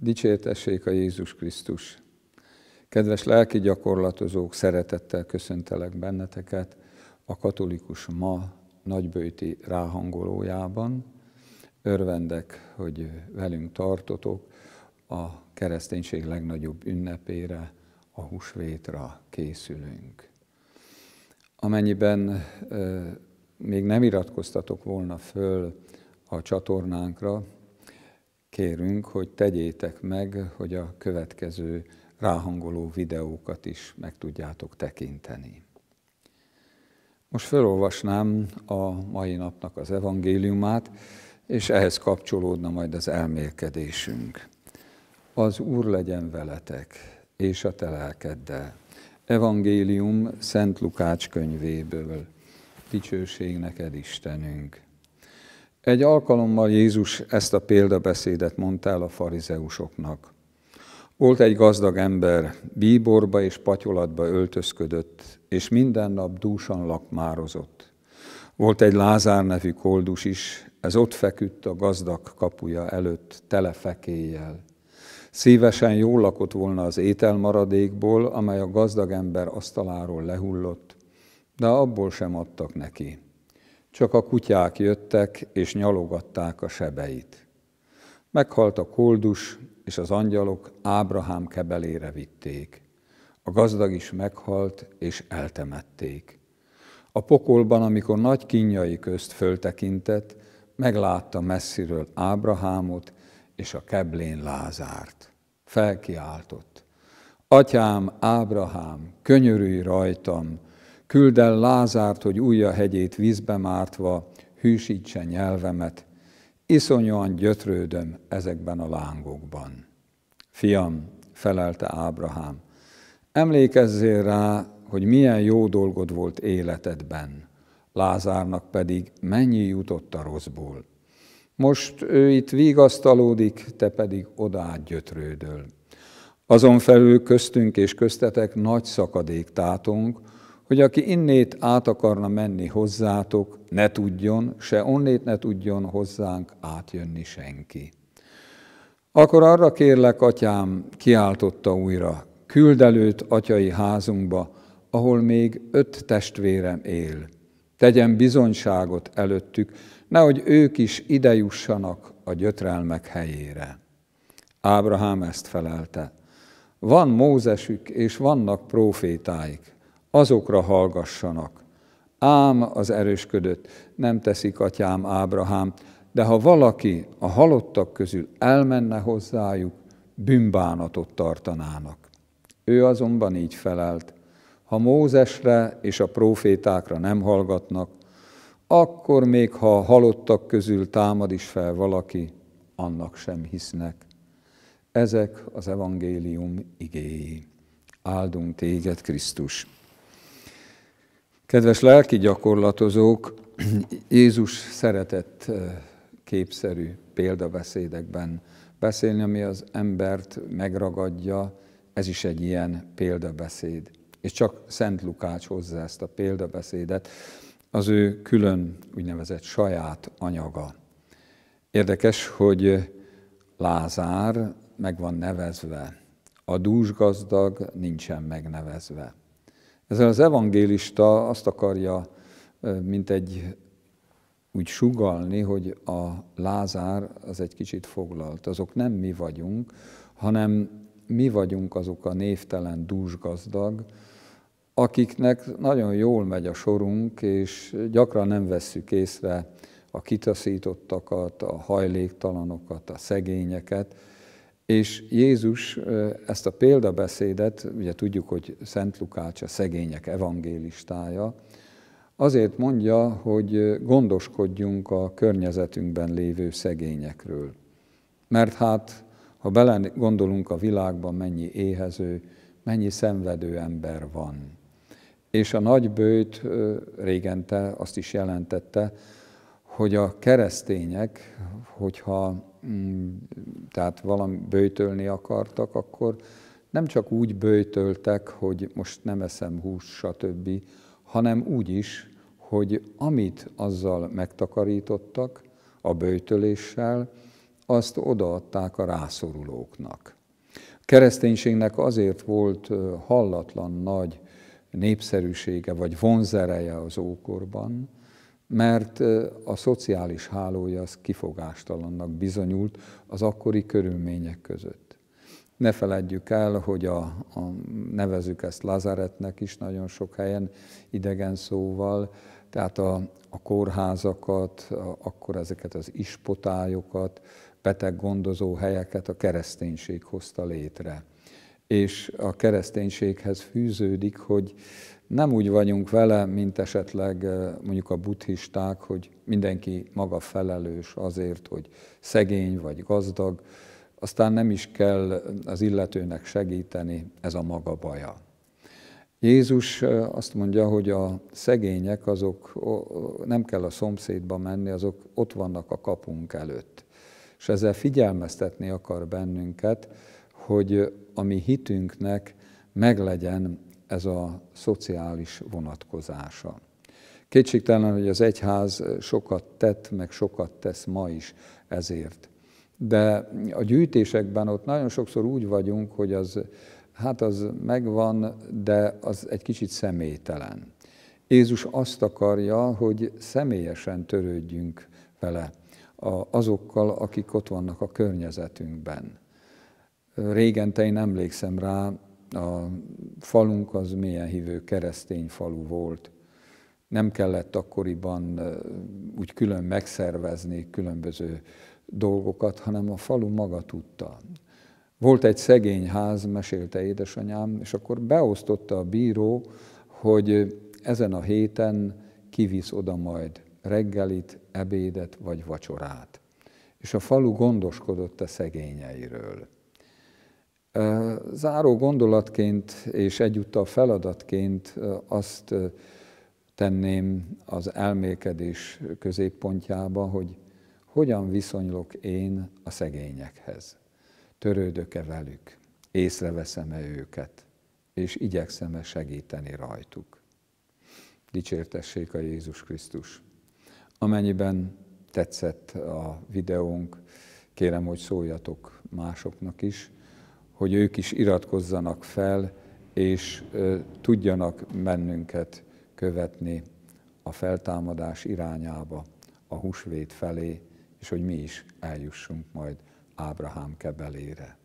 Dicsértessék a Jézus Krisztus! Kedves lelki gyakorlatozók, szeretettel köszöntelek benneteket a katolikus ma nagybőti ráhangolójában. Örvendek, hogy velünk tartotok a kereszténység legnagyobb ünnepére, a húsvétra készülünk. Amennyiben még nem iratkoztatok volna föl a csatornánkra, kérünk, hogy tegyétek meg, hogy a következő ráhangoló videókat is meg tudjátok tekinteni. Most felolvasnám a mai napnak az evangéliumát, és ehhez kapcsolódna majd az elmélkedésünk. Az Úr legyen veletek, és a te lelkeddel. Evangélium Szent Lukács könyvéből. Dicsőség neked, Istenünk! Egy alkalommal Jézus ezt a példabeszédet mondta el a farizeusoknak. Volt egy gazdag ember, bíborba és patyolatba öltözködött, és minden nap dúsan lakmározott. Volt egy Lázár nevű koldus is, ez ott feküdt a gazdag kapuja előtt, tele fekéjjel. Szívesen jól lakott volna az ételmaradékból, amely a gazdag ember asztaláról lehullott, de abból sem adtak neki. Csak a kutyák jöttek és nyalogatták a sebeit. Meghalt a koldus, és az angyalok Ábrahám kebelére vitték. A gazdag is meghalt, és eltemették. A pokolban, amikor nagy kinyai közt föltekintett, meglátta messziről Ábrahámot és a keblén Lázárt. Felkiáltott. Atyám, Ábrahám, könyörülj rajtam, Küld el Lázárt, hogy újja hegyét vízbe mártva, hűsítse nyelvemet. Iszonyúan gyötrődöm ezekben a lángokban. Fiam, felelte Ábrahám, emlékezzél rá, hogy milyen jó dolgod volt életedben, Lázárnak pedig mennyi jutott a rosszból. Most ő itt vigasztalódik, te pedig odád gyötrődöl. Azon felül köztünk és köztetek nagy szakadék tátunk, hogy aki innét át akarna menni hozzátok, ne tudjon, se onnét ne tudjon hozzánk átjönni senki. Akkor arra kérlek, atyám, kiáltotta újra, küld előtt atyai házunkba, ahol még öt testvérem él. Tegyen bizonyságot előttük, nehogy ők is idejussanak a gyötrelmek helyére. Ábrahám ezt felelte. Van Mózesük és vannak profétáik, azokra hallgassanak. Ám az erősködött, nem teszik atyám Ábrahám, de ha valaki a halottak közül elmenne hozzájuk, bűnbánatot tartanának. Ő azonban így felelt, ha Mózesre és a profétákra nem hallgatnak, akkor még ha a halottak közül támad is fel valaki, annak sem hisznek. Ezek az evangélium igéi. Áldunk téged, Krisztus! Kedves lelki gyakorlatozók, Jézus szeretett képszerű példabeszédekben beszélni, ami az embert megragadja, ez is egy ilyen példabeszéd. És csak Szent Lukács hozza ezt a példabeszédet, az ő külön úgynevezett saját anyaga. Érdekes, hogy Lázár meg van nevezve, a dúsgazdag nincsen megnevezve. Ezzel az evangélista azt akarja, mint egy úgy sugalni, hogy a Lázár az egy kicsit foglalt. Azok nem mi vagyunk, hanem mi vagyunk azok a névtelen dúsgazdag, akiknek nagyon jól megy a sorunk, és gyakran nem vesszük észre a kitaszítottakat, a hajléktalanokat, a szegényeket, és Jézus ezt a példabeszédet, ugye tudjuk, hogy Szent Lukács a szegények evangélistája, azért mondja, hogy gondoskodjunk a környezetünkben lévő szegényekről. Mert hát, ha bele gondolunk a világban, mennyi éhező, mennyi szenvedő ember van. És a nagybőjt régente azt is jelentette, hogy a keresztények, hogyha Mm, tehát valami bőtölni akartak, akkor nem csak úgy bőtöltek, hogy most nem eszem hús, stb., hanem úgy is, hogy amit azzal megtakarítottak, a bőtöléssel, azt odaadták a rászorulóknak. A kereszténységnek azért volt hallatlan nagy népszerűsége vagy vonzereje az ókorban, mert a szociális hálója az kifogástalannak bizonyult az akkori körülmények között. Ne feledjük el, hogy a, a nevezük ezt lazaretnek is nagyon sok helyen idegen szóval, tehát a, a kórházakat, a, akkor ezeket az ispotályokat, beteggondozó helyeket a kereszténység hozta létre és a kereszténységhez fűződik, hogy nem úgy vagyunk vele, mint esetleg eh, mondjuk a buddhisták, hogy mindenki maga felelős azért, hogy szegény vagy gazdag, aztán nem is kell az illetőnek segíteni, ez a maga baja. Jézus eh, azt mondja, hogy a szegények azok, nem kell a szomszédba menni, azok ott vannak a kapunk előtt. És ezzel figyelmeztetni akar bennünket, hogy a mi hitünknek meglegyen ez a szociális vonatkozása. Kétségtelen, hogy az egyház sokat tett, meg sokat tesz ma is ezért. De a gyűjtésekben ott nagyon sokszor úgy vagyunk, hogy az, hát az megvan, de az egy kicsit személytelen. Jézus azt akarja, hogy személyesen törődjünk vele, azokkal, akik ott vannak a környezetünkben. Régente én emlékszem rá, a falunk az milyen hívő keresztény falu volt. Nem kellett akkoriban úgy külön megszervezni különböző dolgokat, hanem a falu maga tudta. Volt egy szegény ház, mesélte édesanyám, és akkor beosztotta a bíró, hogy ezen a héten kivisz oda majd reggelit, ebédet vagy vacsorát. És a falu gondoskodott a szegényeiről. Záró gondolatként és egyúttal feladatként azt tenném az elmélkedés középpontjába, hogy hogyan viszonylok én a szegényekhez. Törődök-e velük? Észreveszem-e őket? És igyekszem-e segíteni rajtuk? Dicsértessék a Jézus Krisztus! Amennyiben tetszett a videónk, kérem, hogy szóljatok másoknak is, hogy ők is iratkozzanak fel, és tudjanak mennünket követni a feltámadás irányába, a húsvét felé, és hogy mi is eljussunk majd Ábrahám kebelére.